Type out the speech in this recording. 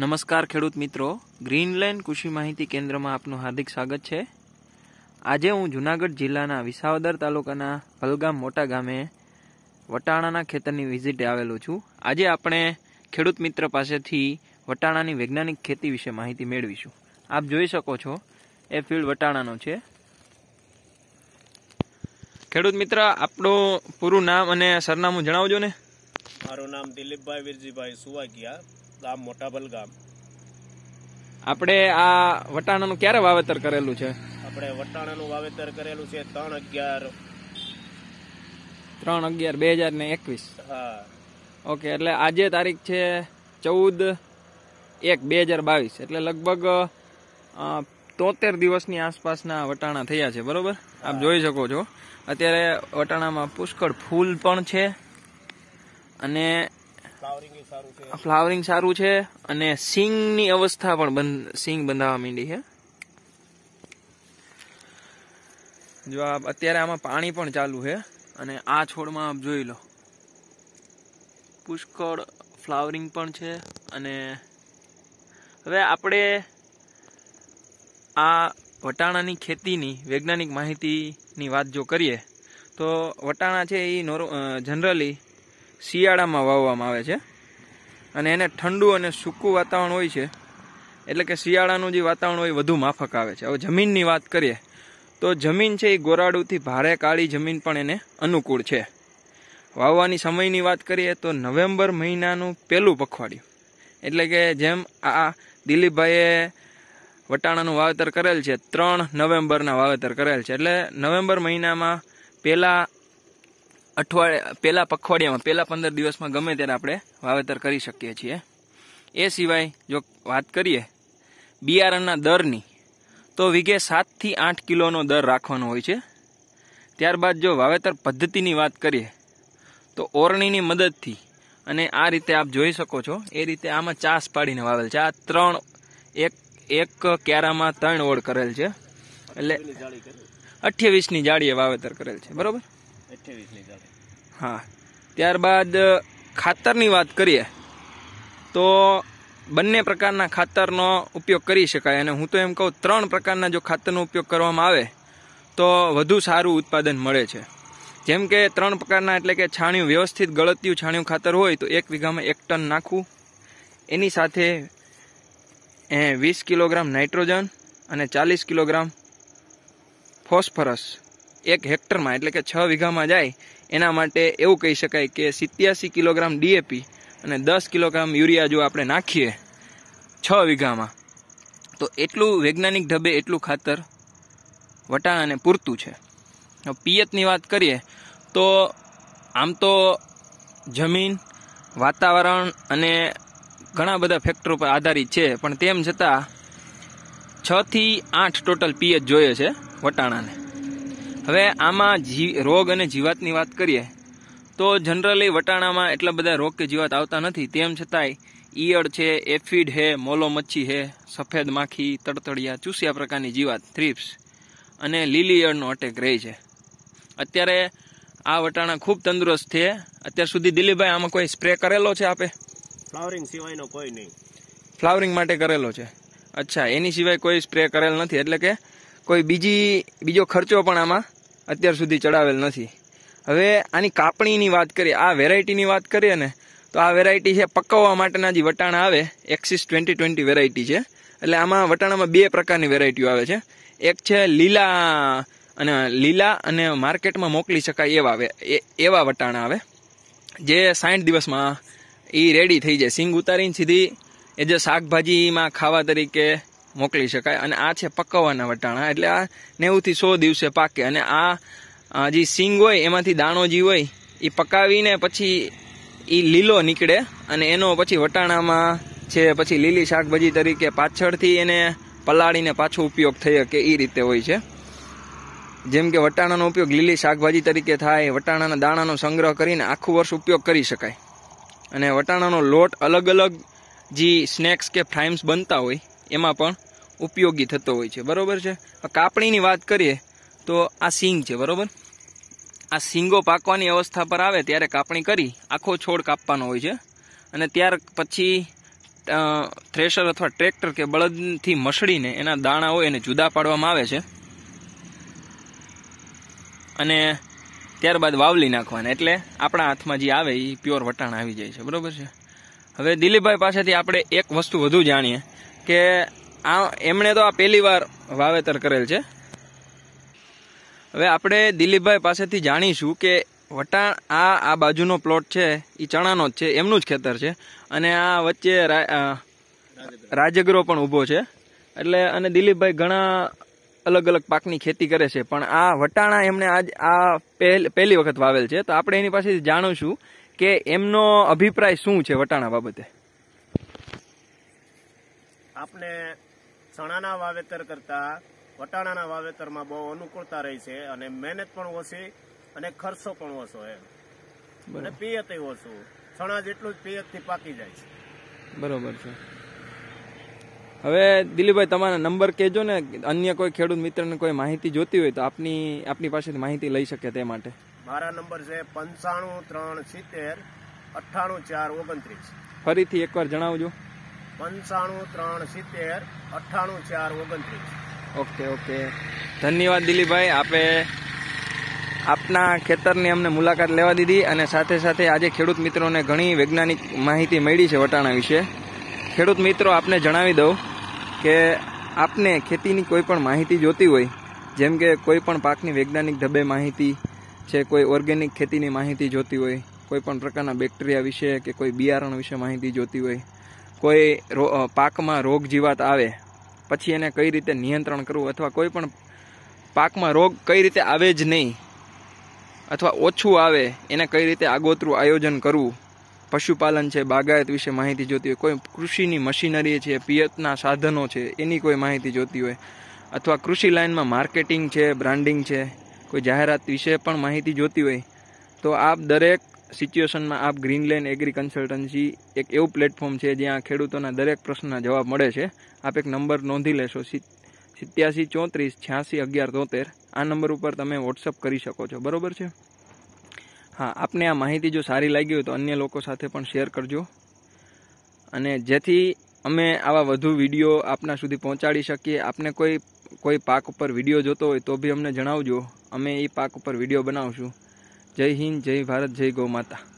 નમસ્કાર ખેડૂત મિત્રો ગ્રીનલેન્ડ કૃષિ માહિતી કેન્દ્રમાં આપનું હાર્દિક સ્વાગત છે આજે હું જૂનાગઢ જિલ્લાના વિસાવદર તાલુકાના ભલગામ મોટા ગામે વટાણાના ખેતરની વિઝિટે આવેલો છું આજે આપણે ખેડૂત મિત્ર પાસેથી વટાણાની વૈજ્ઞાનિક ખેતી વિશે માહિતી મેળવીશું આપ જોઈ શકો છો એ ફિલ્ડ વટાણાનો છે ખેડૂત મિત્ર આપણું પૂરું નામ અને સરનામું જણાવજો ને મારું નામ દિલીપભાઈ વિરજીભાઈ સુવાગિયા ગામ મોટાબલ ગામ આપણે આ વટાણાનું ક્યારે વાવેતર કરેલું છે આપણે વટાણાનું વાવેતર કરેલું છે ત્રણ અગિયાર ત્રણ અગિયાર બે હજાર ને એકવીસ હા ઓકે એટલે આજે તારીખ છે ચૌદ એક બે હજાર બાવીસ એટલે લગભગ તોતેર દિવસની આસપાસના વટાણા થયા છે બરોબર આપ જોઈ શકો છો અત્યારે વટાણામાં પુષ્કળ ફૂલ પણ છે અને ફ્લાવરિંગ સારું છે અને સિંગની અવસ્થા પણ સિંગ બંધાવા માંડી છે જો અત્યારે આમાં પાણી પણ ચાલુ છે અને આ છોડમાં આપ જોઈ લો પુષ્કળ ફ્લાવરિંગ પણ છે અને હવે આપણે આ વટાણાની ખેતીની વૈજ્ઞાનિક માહિતીની વાત જો કરીએ તો વટાણા છે એ નોર્મ જનરલી શિયાળામાં વાવવામાં આવે છે અને એને ઠંડુ અને સૂકું વાતાવરણ હોય છે એટલે કે શિયાળાનું જે વાતાવરણ હોય વધુ માફક આવે છે હવે જમીનની વાત કરીએ તો જમીન છે એ ગોરાડુથી ભારે કાળી જમીન પણ એને અનુકૂળ છે વાવવાની સમયની વાત કરીએ તો નવેમ્બર મહિનાનું પહેલું પખવાડિયું એટલે કે જેમ આ દિલીપભાઈએ વટાણાનું વાવેતર કરેલ છે ત્રણ નવેમ્બરના વાવેતર કરેલ છે એટલે નવેમ્બર મહિનામાં પહેલાં અઠવાડિયા પહેલા પખવાડિયામાં પહેલા પંદર દિવસમાં ગમે ત્યારે આપણે વાવેતર કરી શકીએ છીએ એ સિવાય જો વાત કરીએ બિયારણના દરની તો વીઘે સાતથી આઠ કિલોનો દર રાખવાનો હોય છે ત્યારબાદ જો વાવેતર પદ્ધતિની વાત કરીએ તો ઓરણીની મદદથી અને આ રીતે આપ જોઈ શકો છો એ રીતે આમાં ચાસ પાડીને વાવેલ છે આ ત્રણ એક એક કેરામાં ત્રણ ઓળ કરેલ છે એટલે અઠ્યાવીસની જાળીએ વાવેતર કરેલ છે બરાબર હા ત્યારબાદ ખાતરની વાત કરીએ તો બંને પ્રકારના ખાતરનો ઉપયોગ કરી શકાય અને હું તો એમ કહું ત્રણ પ્રકારના જો ખાતરનો ઉપયોગ કરવામાં આવે તો વધુ સારું ઉત્પાદન મળે છે જેમ કે ત્રણ પ્રકારના એટલે કે છાણિયું વ્યવસ્થિત ગળતિયું છાણિયું ખાતર હોય તો એક વીઘામાં એક ટન નાખવું એની સાથે એ વીસ કિલોગ્રામ નાઇટ્રોજન અને ચાલીસ કિલોગ્રામ ફોસ્ફરસ એક હેક્ટરમાં એટલે કે છ વીઘામાં જાય એના માટે એવું કહી શકાય કે સિત્યાસી કિલોગ્રામ ડીએપી અને દસ કિલોગ્રામ યુરિયા જો આપણે નાખીએ છ વીઘામાં તો એટલું વૈજ્ઞાનિક ઢબે એટલું ખાતર વટાણાને પૂરતું છે પિયતની વાત કરીએ તો આમ તો જમીન વાતાવરણ અને ઘણા બધા ફેક્ટરો પર આધારિત છે પણ તેમ છતાં છથી આઠ ટોટલ પીએચ જોઈએ છે વટાણાને હવે આમાં રોગ અને જીવાતની વાત કરીએ તો જનરલી વટાણામાં એટલા બધા રોગ કે જીવાત આવતા નથી તેમ છતાંય ઈયળ છે એફિડ હે મોલો મચ્છી હે સફેદ માખી તડતડિયા ચૂસિયા પ્રકારની જીવાત થ્રીપ્સ અને લીલી ઈયળનો અટેક રહે છે અત્યારે આ વટાણા ખૂબ તંદુરસ્ત છે અત્યાર સુધી દિલીપભાઈ આમાં કોઈ સ્પ્રે કરેલો છે આપે ફ્લાવરિંગ સિવાયનો કોઈ નહીં ફ્લાવરિંગ માટે કરેલો છે અચ્છા એની સિવાય કોઈ સ્પ્રે કરેલ નથી એટલે કે કોઈ બીજી બીજો ખર્ચો પણ આમાં અત્યાર સુધી ચડાવેલ નથી હવે આની કાપણીની વાત કરીએ આ વેરાયટીની વાત કરીએ ને તો આ વેરાયટી છે પકવવા માટેના જે વટાણા આવે એક્સિસ ટ્વેન્ટી ટ્વેન્ટી વેરાયટી છે એટલે આમાં વટાણામાં બે પ્રકારની વેરાયટીઓ આવે છે એક છે લીલા અને લીલા અને માર્કેટમાં મોકલી શકાય એવા આવે એવા વટાણા આવે જે સાઠ દિવસમાં એ રેડી થઈ જાય સિંગ ઉતારીને સીધી એ જે શાકભાજીમાં ખાવા તરીકે મોકલી શકાય અને આ છે પકવવાના વટાણા એટલે આ નેવુંથી સો દિવસે પાકે અને આ જે સિંગ હોય એમાંથી દાણો જે હોય એ પકાવીને પછી એ લીલો નીકળે અને એનો પછી વટાણામાં છે પછી લીલી શાકભાજી તરીકે પાછળથી એને પલાળીને પાછો ઉપયોગ થઈ શકે એ રીતે હોય છે જેમ કે વટાણાનો ઉપયોગ લીલી શાકભાજી તરીકે થાય વટાણાના દાણાનો સંગ્રહ કરીને આખું વર્ષ ઉપયોગ કરી શકાય અને વટાણાનો લોટ અલગ અલગ જે સ્નેક્સ કે ફ્રાઇમ્સ બનતા હોય એમાં પણ ઉપયોગી થતો હોય છે બરાબર છે કાપણીની વાત કરીએ તો આ સિંગ છે બરાબર આ સિંગો પાકવાની અવસ્થા પર આવે ત્યારે કાપણી કરી આખો છોડ કાપવાનો હોય છે અને ત્યાર પછી થ્રેશર અથવા ટ્રેક્ટર કે બળદથી મસળીને એના દાણા હોય એને જુદા પાડવામાં આવે છે અને ત્યારબાદ વાવલી નાખવાના એટલે આપણા હાથમાં જે આવે એ પ્યોર વટાણ આવી જાય છે બરાબર છે હવે દિલીપભાઈ પાસેથી આપણે એક વસ્તુ વધુ જાણીએ કે આ એમણે તો આ પહેલી વાર વાવેતર કરેલ છે હવે આપણે દિલીપભાઈ પાસેથી જાણીશું કે વટાણ આ આ બાજુનો પ્લોટ છે એ ચણાનો જ છે એમનું જ ખેતર છે અને આ વચ્ચે રાજગરો પણ ઊભો છે એટલે અને દિલીપભાઈ ઘણા અલગ અલગ પાકની ખેતી કરે છે પણ આ વટાણા એમણે આજ આ પહેલી વખત વાવેલ છે તો આપણે એની પાસેથી જાણીશું કે એમનો અભિપ્રાય શું છે વટાણા બાબતે આપને ચણાના વાવેતર કરતાં વટાણાના વાવેતરમાં બહુ અનુકૂળતા રહી છે અને મહેનત પણ ઓછી અને ખર્ચો પણ ઓછો એમ અને પિયતે ઓછું ચણા જેટલું જ પિયતથી પાકી જાય છે બરોબર છે હવે દિલીપભાઈ તમારા નંબર કહેજો ને અન્ય કોઈ ખેડૂત મિત્રને કોઈ માહિતી જોતી હોય તો આપની આપની પાસેથી માહિતી લઈ શકે તે માટે મારા નંબર છે પંચાણું ત્રણ સિત્તેર અઠ્ઠાણું ચાર ઓગણત્રીસ ફરીથી એકવાર જણાવજો પંચાણું ત્રણ સિત્તેર અઠ્ઠાણું ચાર ઓગણત્રીસ ઓકે ઓકે ધન્યવાદ દિલીપભાઈ આપે આપના ખેતરની અમને મુલાકાત લેવા દીધી અને સાથે સાથે આજે ખેડૂત મિત્રોને ઘણી વૈજ્ઞાનિક માહિતી મળી છે વટાણા વિશે ખેડૂત મિત્રો આપને જણાવી દઉં કે આપને ખેતીની કોઈ પણ માહિતી જોતી હોય જેમ કે કોઈ પણ પાકની વૈજ્ઞાનિક ઢબે માહિતી છે કોઈ ઓર્ગેનિક ખેતીની માહિતી જોતી હોય કોઈ પણ પ્રકારના બેક્ટેરિયા વિશે કે કોઈ બિયારણ વિશે માહિતી જોતી હોય કોઈ પાકમાં રોગ જીવાત આવે પછી એને કઈ રીતે નિયંત્રણ કરવું અથવા કોઈ પણ પાકમાં રોગ કઈ રીતે આવે જ નહીં અથવા ઓછું આવે એને કઈ રીતે આગોતરું આયોજન કરવું પશુપાલન છે બાગાયત વિશે માહિતી જોતી હોય કોઈ કૃષિની મશીનરી છે પિયતના સાધનો છે એની કોઈ માહિતી જોતી હોય અથવા કૃષિ લાઇનમાં માર્કેટિંગ છે બ્રાન્ડિંગ છે કોઈ જાહેરાત વિશે પણ માહિતી જોતી હોય તો આપ દરેક સિચ્યુએશનમાં આપ ગ્રીન લાઇન એગ્રી કન્સલ્ટન્સી એક એવું પ્લેટફોર્મ છે જ્યાં ખેડૂતોના દરેક પ્રશ્નના જવાબ મળે છે આપ એક નંબર નોંધી લેશો સિત્યાસી ચોત્રીસ છ્યાસી અગિયાર તોતેર આ નંબર ઉપર તમે વોટ્સઅપ કરી શકો છો બરોબર છે હા આપને આ માહિતી જો સારી લાગી હોય તો અન્ય લોકો સાથે પણ શેર કરજો અને જેથી અમે આવા વધુ વિડીયો આપના સુધી પહોંચાડી શકીએ આપને કોઈ કોઈ પાક ઉપર વિડીયો જોતો હોય તો બી અમને જણાવજો અમે એ પાક ઉપર વિડીયો બનાવશું જય હિન્દ જય ભારત જય ગૌ માતા